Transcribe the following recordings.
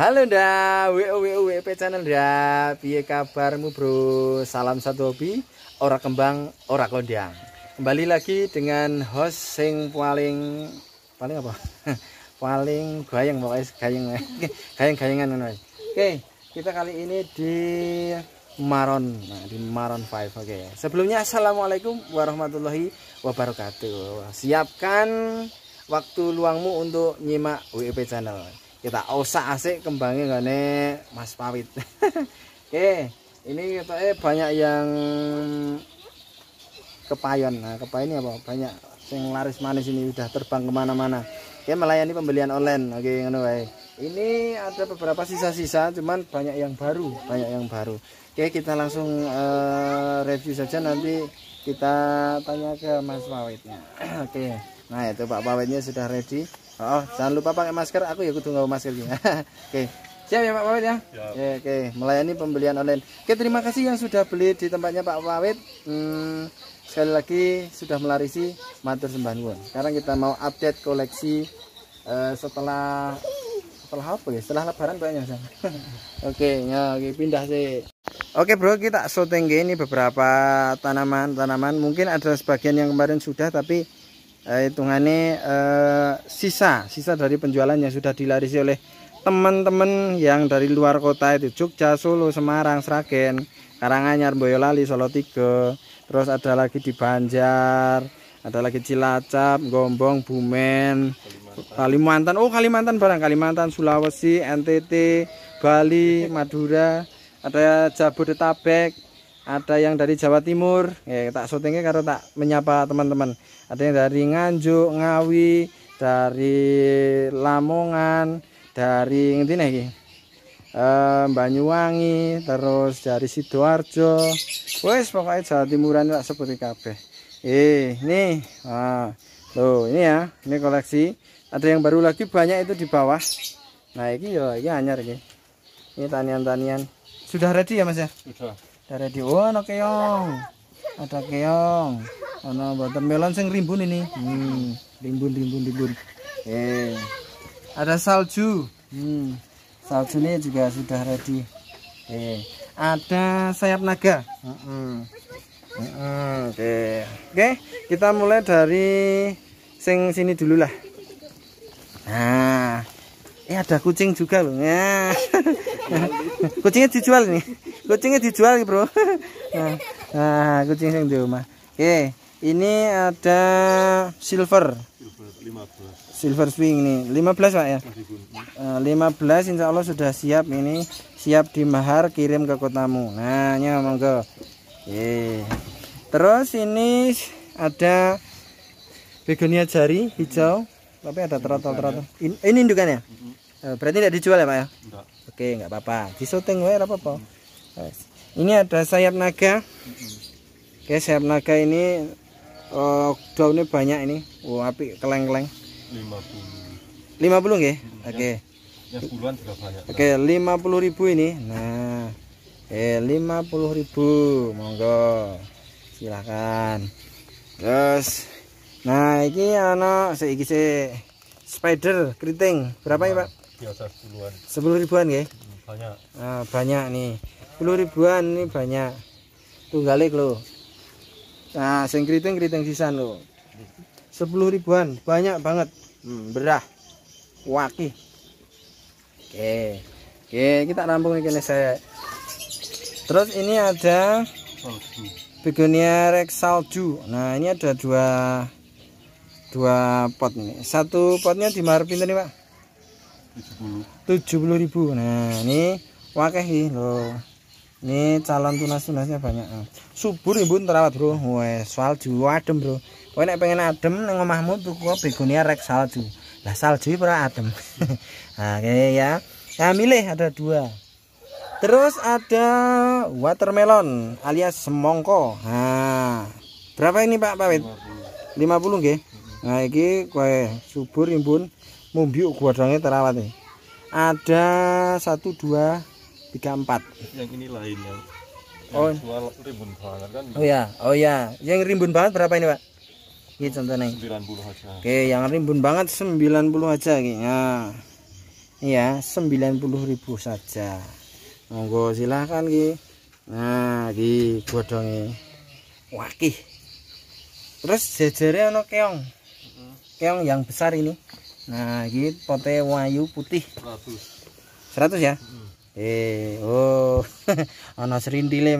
Halo nda, WO channel nda. Piye kabarmu, Bro? Salam satu hobi, ora kembang, ora kondang. Kembali lagi dengan host sing paling paling apa? paling gayeng pokoknya gayeng. Gayeng-gayengan ngono Oke, kita kali ini di Maron, nah, di Maron 5. Oke. Sebelumnya Assalamualaikum warahmatullahi wabarakatuh. Siapkan waktu luangmu untuk nyimak WP channel kita ya usah asik kembangnya gak nih mas pawit oke ini kita eh banyak yang kepayon nah kepayon ini apa banyak yang laris manis ini udah terbang kemana-mana oke melayani pembelian online oke ngono anyway. ini ada beberapa sisa-sisa cuman banyak yang baru banyak yang baru oke kita langsung uh, review saja nanti kita tanya ke mas pawitnya oke nah itu pak pawitnya sudah ready oh, jangan lupa pakai masker aku ya kudu nggak masker ya. oke siap ya Pak Wawit ya, ya. oke okay. melayani pembelian online oke terima kasih yang sudah beli di tempatnya Pak Wawit hmm, sekali lagi sudah melarisi matur sembah nuwun sekarang kita mau update koleksi uh, setelah setelah apa ya setelah lebaran kayaknya oke okay, ya okay, pindah sih oke bro kita shooting ini beberapa tanaman-tanaman mungkin ada sebagian yang kemarin sudah tapi Eh, hitungannya eh, sisa sisa dari penjualan yang sudah dilarisi oleh teman-teman yang dari luar kota itu Jogja, Solo, Semarang, Sragen, Karanganyar, Boyolali, Solo Tiga, terus ada lagi di Banjar, ada lagi Cilacap, Gombong, Bumen, Kalimantan. Oh, Kalimantan barang Kalimantan, Sulawesi, NTT, Bali, Madura, ada Jabodetabek, ada yang dari Jawa Timur ya tak syutingnya karena tak menyapa teman-teman ada yang dari Nganjuk Ngawi dari Lamongan dari ngerti nih eh, Banyuwangi terus dari Sidoarjo wes pokoknya Jawa Timuran tak seperti kabeh eh nih ah, tuh ini ya ini koleksi ada yang baru lagi banyak itu di bawah nah ini ya ini anyar ini ini tanian-tanian sudah ready ya mas ya sudah dari oh, ada keong. Ada keong. ada boten melon sing rimbun ini. Hmm, rimbun rimbun rimbun. Eh. Ada salju. Hmm. Salju ini juga sudah ready. Eh, ada sayap naga. Uh -uh. Uh -uh. Oke. Okay. Oke, okay, kita mulai dari sing sini dulu lah. Nah, Eh ada kucing juga loh. Ya. kucingnya dijual nih. Kucingnya dijual nih, Bro. nah, nah kucing yang di rumah. Oke, ini ada silver. Silver swing nih. 15 Pak ya. Eh, lima 15 Insya Allah sudah siap ini. Siap di mahar kirim ke kotamu. Nah, ini ya, monggo. Terus ini ada begonia jari hijau tapi ada terotol-terotol. Ini, eh, ini indukannya? Eh, berarti tidak dijual ya, Pak ya? Enggak. Oke, enggak apa-apa. Di syuting wae apa-apa. Ini ada sayap naga. Oke, sayap naga ini eh, daunnya banyak ini. Wah, api keleng-keleng. 50. 50 nggih? Oke. Yang puluhan juga banyak. Oke, 50.000 ini. Nah. Eh, ribu, Monggo. Silakan. Terus Nah, ini ana seiki se spider keriting. Berapa ya, Pak? Biasa 10-an. 10 ribuan nggih. Banyak. Nah, banyak nih. 10 ribuan ini banyak. Tunggalik loh. Nah, sing keriting-keriting sisan loh. 10 ribuan, banyak banget. Hmm, berah. Waki. Oke. Oke, kita rampung ini saya. Terus ini ada begonia rex salju. Nah, ini ada dua dua pot nih satu potnya di mahar pinter nih pak tujuh puluh ribu nah ini wakeh lo loh ini calon tunas-tunasnya banyak nah, subur ibu terawat bro soal salju adem bro kowe nek pengen adem nang omahmu kau begonia rek salju lah salju pernah adem nah, oke ya ya milih ada dua terus ada watermelon alias semongko nah berapa ini pak pawit 50 nggih nah ini kue subur impun mumbi guadangnya terawat nih e. ada satu dua tiga empat yang ini lain ya oh. rimbun banget kan oh ya oh ya yang rimbun banget berapa ini pak ini contohnya puluh. aja oke yang rimbun banget sembilan puluh aja nah iya sembilan puluh ribu saja monggo silahkan ki nah di guadangnya wakih terus jajarnya ono keong keong yang besar ini nah gitu pote wayu putih 100 ya hmm. eh oh ana serindile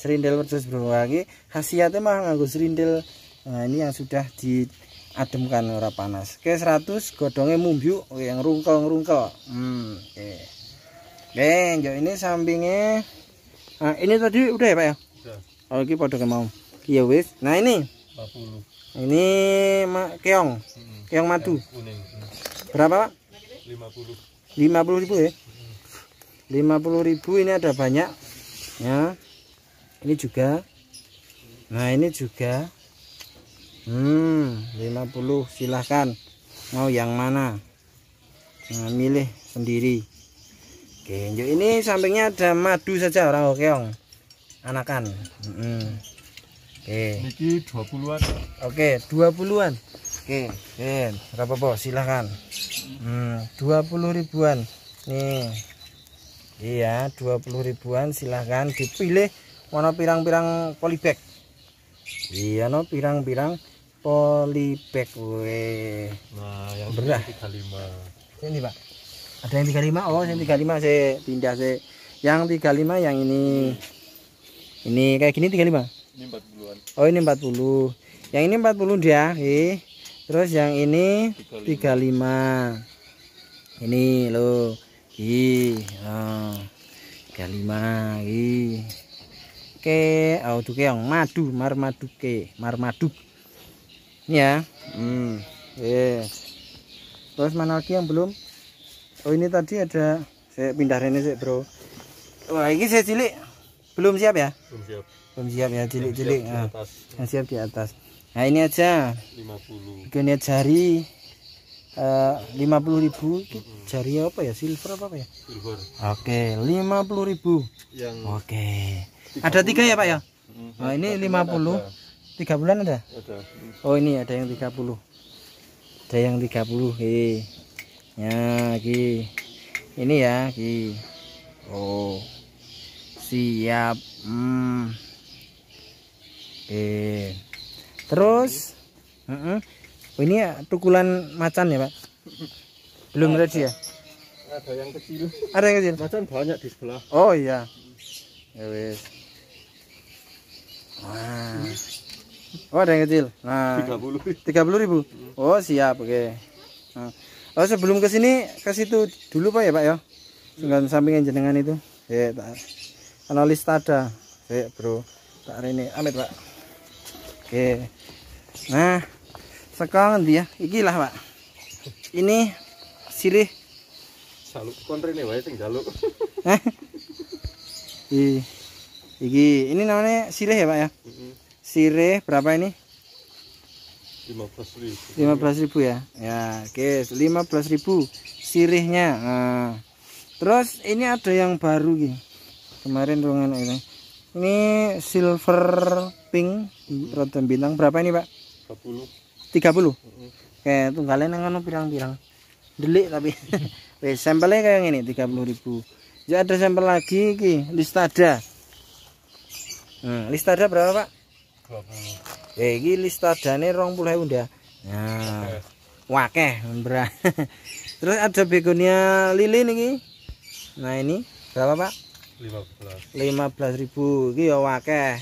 serindil persis ya, bro lagi khasiatnya mah nganggo serindil nah ini yang sudah diademkan ora panas oke 100 godongnya mumbyuk yang rungkel-rungkel hmm oke Oke, ini sampingnya Nah, ini tadi udah ya, Pak ya? Udah. Oh, pada mau. Iya wis. Nah, ini ini ma keong. Hmm. Keong madu. Berapa, Pak? 50. 50.000 ribu ya? Hmm. 50 ribu ini ada banyak. Ya. Ini juga. Nah, ini juga. Hmm, 50 silahkan mau yang mana? Nah, milih sendiri. Oke, ini sampingnya ada madu saja orang keong. Anakan. Hmm. Oke. Niki 20-an. Oke, 20-an. Oke, Ben, Rapopo silakan. Hmm, 20 ribuan. Nih. Iya, 20 ribuan silakan dipilih mana pirang-pirang polybag. Iya no pirang-pirang polybag we. Nah, yang berah 35. Ini, Pak. Ada yang 35? Oh, yang 35 saya pindah saya. Yang 35 yang ini. Ini kayak gini 35. Ini 40-an. Oh, ini 40. Yang ini 40 dia, akhir. Terus yang ini 35. 35. Ini loh. Hi. Oh. 35 hi. Oke, oh duke yang madu, marmaduke, marmaduk. Ini ya. Hmm. Yes. Terus mana lagi yang belum? Oh, ini tadi ada saya pindah ini sih, Bro. Wah, ini saya cilik. Belum siap ya? Belum siap belum siap ya cilik-cilik yang, cilik. yang siap di atas nah ini aja 50 dunia jari eh, lima puluh ribu jari apa ya silver apa, apa ya silver oke lima puluh ribu yang oke 30. ada tiga ya pak ya mm -hmm. oh, ini 50 puluh tiga bulan ada? ada oh ini ada yang tiga puluh ada yang tiga puluh ya ki ini ya ki oh siap hmm Oke. Terus uh -uh. Oh, ini tukulan ya, macan ya, Pak? Belum ada, ready ya? Ada yang kecil. Ada yang kecil. Macan banyak di sebelah. Oh iya. Ya wis. Wah. Oh, ada yang kecil. Nah, tiga puluh ribu. Oh, siap, oke. Nah. Oh, sebelum ke sini ke situ dulu Pak ya, Pak ya. Sambil samping jenengan itu. Ya, tak. Analis tada. Ya, Bro. Tak ini amit, Pak oke nah sekarang dia lah pak ini silih jaluk kontri nih wae sing jaluk Ih, eh? iki ini namanya sirih ya pak ya mm sirih berapa ini 15.000 ribu ya ya oke okay. 15.000 sirihnya nah. terus ini ada yang baru gini kemarin ruangan ini ini silver pink Hmm. Rodan bintang berapa ini pak 30 30 hmm. kayak tunggalnya nang pirang-pirang delik tapi Wih, sampelnya kayak gini ribu ya ada sampel lagi ini, listada hmm, listada berapa pak 20 eh ini listada ini rong puluh ya nah wakeh berah terus ada begonia lilin ini nah ini berapa pak 15 ribu, ini ya wakeh.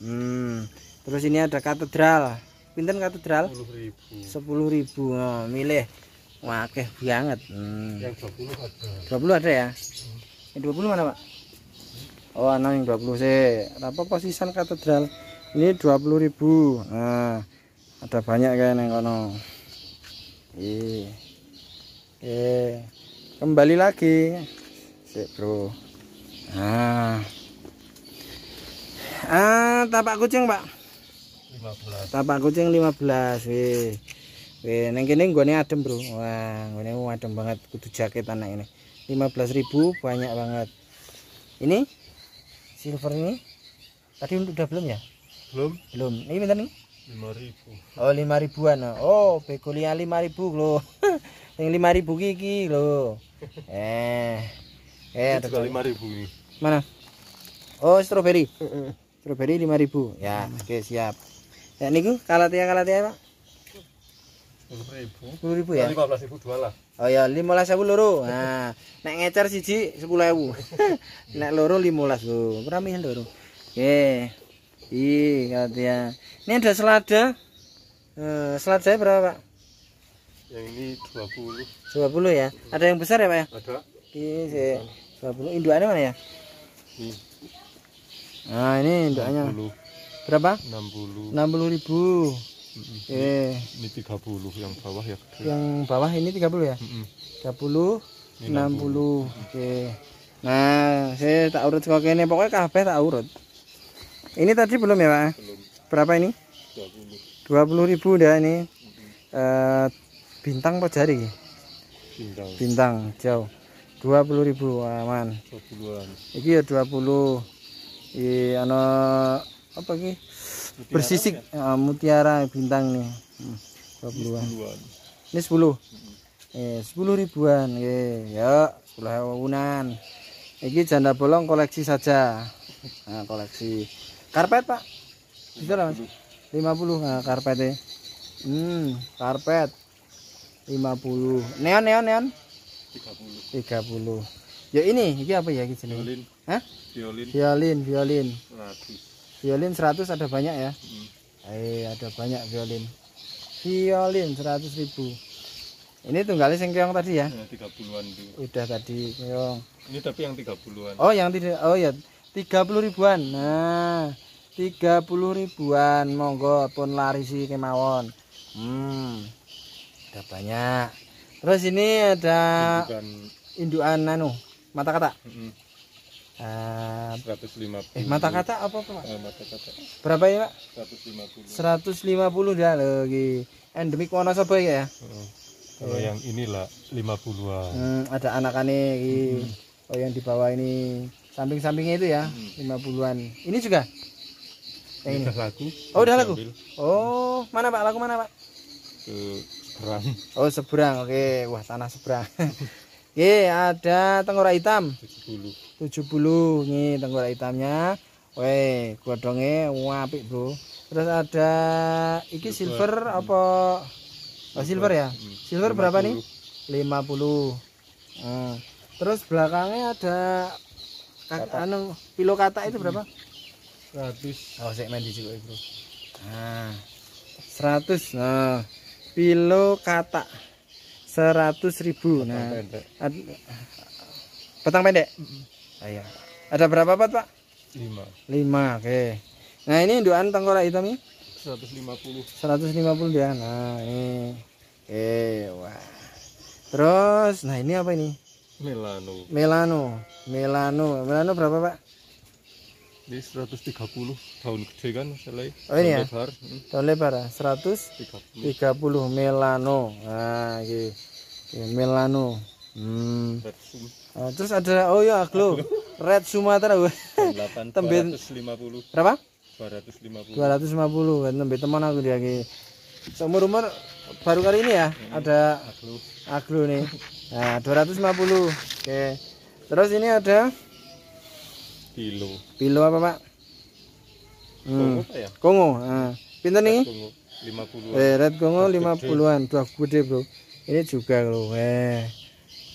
Hmm terus ini ada katedral pinten katedral 10.000 10.000 oh, milih wah keh banget hmm. yang 20 ada 20 ada ya hmm. yang 20 mana pak oh ana yang 20 sih apa posisian katedral ini 20.000 nah ada banyak kan yang kono iya. Eh. Oke. Kembali lagi. Sik, Bro. Nah. Ah, tapak kucing, Pak. 15. Tapak kucing 15. Wih. Wih, ning nih adem, Bro. Wah, nggone adem banget kudu jaket anak ini. ribu banyak banget. Ini silver ini tadi udah belum ya? Belum. Belum. Ini bentar nih. Lima ribu. Oh, lima ribuan Oh, lima ribu loh, yang lima ribu gigi loh, Eh. Eh, ada 5000 ini. Mana? Oh, strawberry. stroberi lima ribu, Ya, oke, okay, siap. Ya niku kalatia kalatia, Pak. Sepuluh ribu ya. ribu dua lah. Oh ya, lima belas ribu loru, Nah, nek ngecer siji ribu, nek lima belas Bu. Berapa ya loru, Oke. Ih, kalatia. Ini ada selada. Eh, selada berapa, Pak? Yang ini 20. 20 ya. Ada yang besar ya, Pak ya? Ada. Iya, iya. Dua 20. Induannya mana ya? Nah, ini induannya berapa 60 60 ribu Mm -hmm. eh. Ini 30 yang bawah ya. Kecil. Yang bawah ini 30 ya? Mm -hmm. 30 ini 60. 60. Oke. Okay. Nah, saya tak urut kok ini pokoknya kabeh tak urut. Ini tadi belum ya, Pak? Belum. Berapa ini? 20. 20 ribu dah ini. Mm -hmm. uh, bintang apa jari? Bintang. Bintang jauh. 20 ribu aman. 20-an. Iki ya 20. Iki iya, ana apa ki bersisik ya? uh, mutiara bintang nih dua puluh an ini sepuluh eh sepuluh ribuan ya ya sepuluh ribuan ini janda bolong koleksi saja nah, koleksi karpet pak itu lah lima puluh nah, karpet ya hmm karpet lima puluh neon neon neon tiga puluh ya ini ini apa ya ini violin Hah? violin violin violin nah, violin 100 ada banyak ya hmm. eh ada banyak violin violin seratus ribu ini tunggalnya sing keong tadi ya, ya tiga puluhan udah tadi keong ini tapi yang tiga puluhan oh yang tidak oh ya tiga puluh ribuan nah tiga puluh ribuan monggo pun lari sih kemawon hmm ada banyak terus ini ada induan indukan nano anu, mata kata -hmm. 150. Eh, mata kata apa, Pak? Eh, mata kata. Berapa ya, Pak? 150. 150 dah lagi. Endemik Wonosobo ya? Heeh. Oh, kalau yang inilah 50-an. Hmm, ada anak iki. Hmm. Oh, yang di bawah ini samping-sampingnya itu ya, hmm. 50-an. Ini juga. Yang ini. Udah laku. Oh, udah laku. Ambil. Oh, mana Pak? Laku mana, Pak? Ke seberang. Oh, seberang. Oke, wah tanah seberang. Oke, ada tengkorak hitam. 70. 70 nih tengkorak hitamnya weh godongnya apik bro terus ada iki silver, silver apa oh, silver ya hmm. silver 50. berapa nih 50 hmm. Nah, terus belakangnya ada kata. anu pilo kata itu berapa 100 oh segmen di juga bro nah 100 nah pilo kata 100.000 nah petang pendek, petang pendek. Iya. Ada berapa pot pak? Lima. Lima, oke. Nah ini induan tengkorak hitam ini? lima puluh dia. Nah ini, oke, wah. Terus, nah ini apa ini? Melano. Melano, Melano, Melano berapa pak? Ini seratus tiga puluh tahun gede kan selai. Oh ini ya? Lebar. Hmm. Tahun lebar ya? 130 30 Melano. Nah, oke. Okay. Melano. Hmm. Versum. Oh, terus ada oh ya aglo. Red Sumatera. gue Tembe 250. Berapa? 250. 250 kan tembe teman aku dia lagi. Seumur umur baru kali ini ya ini hmm. ada aglo. Aglo nih. Nah, 250. Oke. Terus ini ada Pilo. Pilo apa, Pak? Hmm. Kongo, ya? Kongo. Nah. Pinter nih? 50-an. Eh, Red Kongo 50-an, dua gede, Bro. Ini juga loh. Eh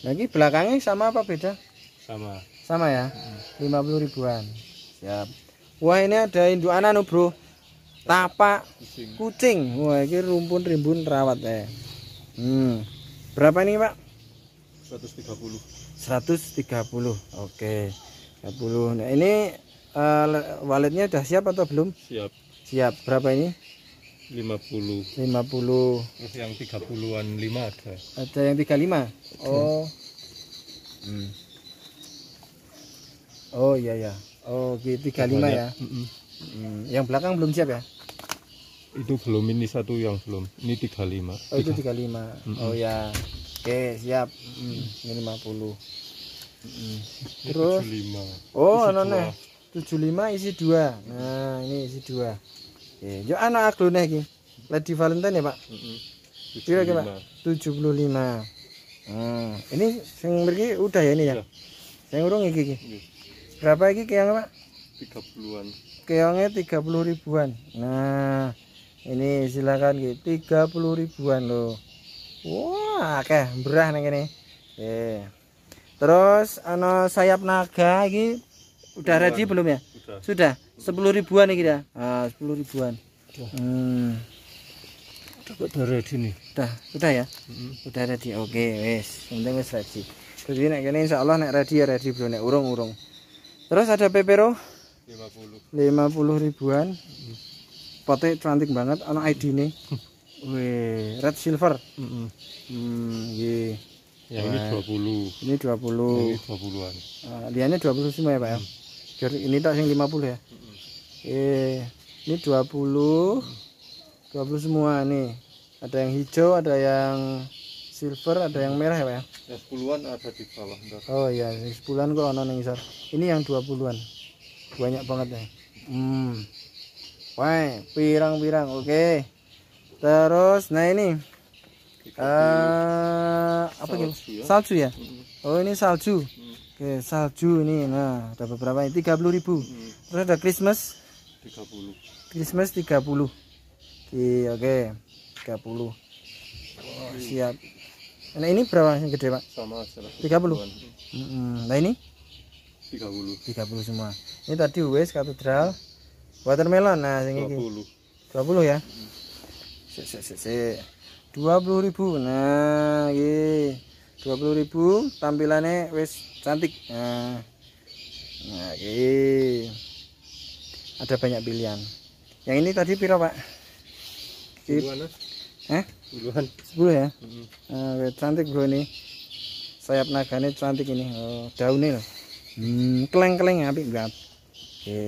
lagi belakangnya sama apa beda sama sama ya hmm. lima puluh ribuan siap wah ini ada induk anak bro tapak kucing. kucing wah ini rumpun rimbun terawat ya eh. hmm. berapa ini pak 130 130 oke okay. 30 nah ini uh, walletnya udah siap atau belum siap siap berapa ini 50. 50. Terus yang 30-an 5 ada. Ada yang 35? Oh. Hmm. Oh iya, iya. Oh, ya. Oh, 35 Banyak. ya. Mm -mm. Hmm. Yang belakang belum siap ya? Itu belum ini satu yang belum. Ini 35. Oh, itu 35. Mm -mm. Oh ya. Oke, siap. Mm. Ini 50. Mm. Terus 75. Oh, aneh. 75 isi 2. Nah, ini isi 2. Iya. Yo aku nih lagi. Lady Valentine ya, Pak? Heeh. Piro Tujuh puluh lima. Hmm. Ini yang pergi udah ya ini ya. Sing urung iki iki. Iya. Berapa iki keong, Pak? Tiga puluhan. Keongnya puluh ribuan. Nah, ini silakan Tiga puluh ribuan loh. Wah, kah berah nih kene. Eh. Terus ana sayap naga iki udah ready belum ya? Sudah sepuluh ribuan nih kita ah, sepuluh ribuan hmm. udah. hmm. udah ready nih udah udah ya hmm. udah ready oke wes penting wes ready jadi ini insya Allah naik ready ya ready bro naik urung urung terus ada pepero lima puluh ribuan hmm. potek cantik banget anak ID nih Wih, red silver. Mm -hmm. hmm ye. Ya ini 20. Ini 20. Ini 20-an. Uh, liannya 25 semua ya, Pak ya? Mm ini tak yang 50 ya eh ini 20 20 semua nih ada yang hijau ada yang silver ada yang merah ya Pak ya yang 10-an ada di bawah oh iya yang 10-an kok ono ning isor ini yang 20-an banyak banget ya hmm Wah, pirang-pirang oke okay. terus nah ini eh uh, apa gitu salju ya oh ini salju Oke, salju ini. Nah, ada beberapa ini 30.000. Hmm. Terus ada Christmas 30. Christmas 30. Oke, oke. 30. Oh, siap. Nah, ini berapa yang gede, Pak? Sama 30. Mm -hmm. Nah, ini 30. 30 semua. Ini tadi wes katedral watermelon. Nah, sing 20. 20 ya. Hmm. Sik sik sik. 20.000. Nah, nggih ribu tampilannya wes cantik nah, nah oke okay. ada banyak pilihan yang ini tadi piro pak? Sepuluhan eh? Sepuluhan Sepuluh ya? Mm -hmm. nah, cantik bro ini sayap naganya cantik ini oh, daunnya loh hmm, keleng-keleng ya berat oke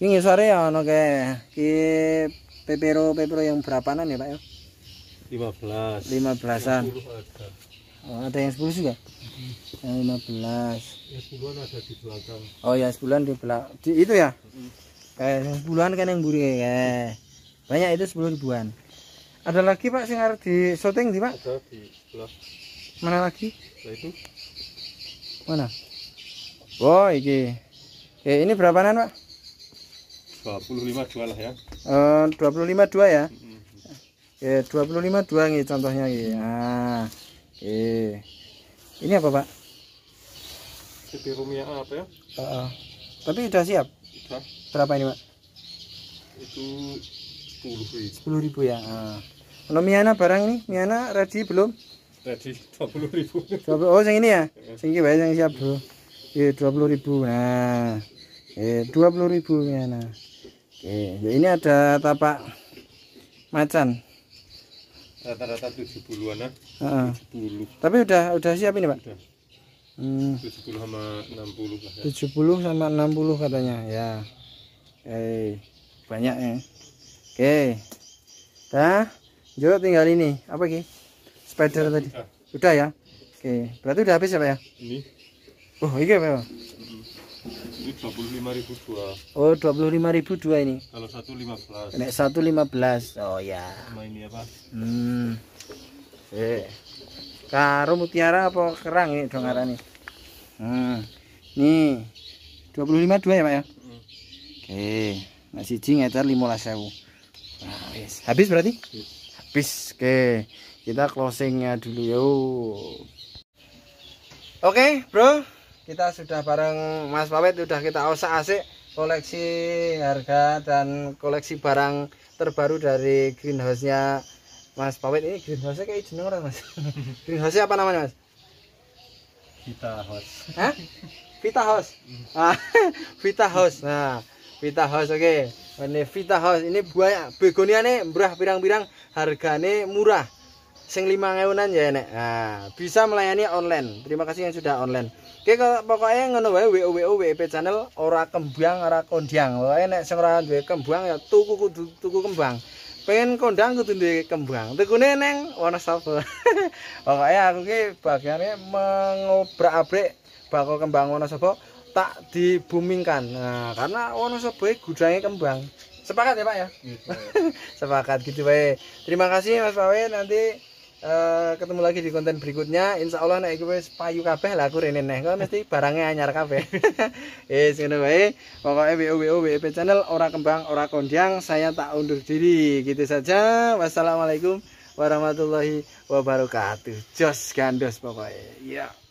ini sore ya oke okay. ki pepero pepero yang berapa ya pak ya lima belas lima belasan Oh, ada yang 10 juga? Hmm. Yang 15. Ya, 10-an ada di belakang. Oh, ya 10-an di belakang. Di itu ya? Kayak mm-hmm. eh, yang 10-an kan yang buri kayak. Hmm. Banyak itu 10 ribuan. Ada lagi Pak sing arep di syuting di Pak? Ada di sebelah. Mana lagi? Nah, itu. Mana? Wah, Oh, eh, ini. Oke, ini berapaan Pak? 25 jual lah ya. Eh, uh, 25 dua ya. -hmm. Oke, eh, 25 dua nih contohnya nih. Ya. Nah eh ini apa pak Sepi rumia apa ya uh -uh. tapi sudah siap sudah. berapa ini pak itu sepuluh ribu. ribu ya uh. kalau miana barang nih, miana ready belum ready dua ribu oh yang ini ya iya. yang ini yang siap bro eh iya, dua puluh ribu nah eh dua puluh ribu miana Oke, ini ada tapak macan rata-rata 70-an. Heeh. 70. Tapi udah udah siap ini, Pak? Udah. Hmm. 70 sama 60 lah ya. 70 sama 60 katanya, ya. Eh, hey, banyak ya. Oke. Okay. Dah. Jauh tinggal ini. Apa ki? Spider udah, tadi. Udah. udah ya. Oke, okay. berarti udah habis ya, Pak ya? Ini. Oh, iya, Pak. Ya? 25.000 Oh, 25.000 dua ini. Kalau 115. 15. Nek satu Oh ya. Sama ini apa? Hmm. Eh. Karo mutiara apa kerang ini dong arane? Hmm. Nih. 25 dua ya, Pak ya? Hmm. Oke. Nah, siji ngecer 15.000. Nah, habis. Habis berarti? Yes. Habis. Oke. Kita closingnya dulu yuk. Oke, okay, Bro kita sudah bareng Mas Pawet sudah kita osak asik koleksi harga dan koleksi barang terbaru dari greenhouse-nya Mas Pawet ini greenhouse-nya kayak jeneng orang Mas. greenhouse-nya apa namanya Mas? Vita House. Hah? Vita House. Mm. Ah, Vita House. Nah, Vita House oke. Okay. Ini Vita House ini buaya begonia nih murah pirang-pirang harganya murah sing lima an ya enek. Nah, bisa melayani online. Terima kasih yang sudah online. Oke, kalau pokoknya ngono wae WO WO WP e channel ora kembang ora kondang. Wae nek sing ora duwe kembang ya tuku kudu tuku kembang. Pengen kondang kudu duwe kembang. neneng neng Wonosobo. pokoknya aku ki bagiannya mengobrak-abrik bakal kembang Wonosobo tak dibumingkan. Nah, karena Wonosobo e gudangnya kembang. Sepakat ya, Pak ya? ya. Sepakat gitu, Pak. Terima kasih Mas Pawe nanti Uh, ketemu lagi di konten berikutnya insya Allah naik gue payu kabeh lah aku rene neh kan mesti barangnya anyar kabeh eh ngono baik pokoknya bo bo bep channel ora kembang ora kondiang saya tak undur diri gitu saja wassalamualaikum warahmatullahi wabarakatuh jos gandos pokoknya ya yeah.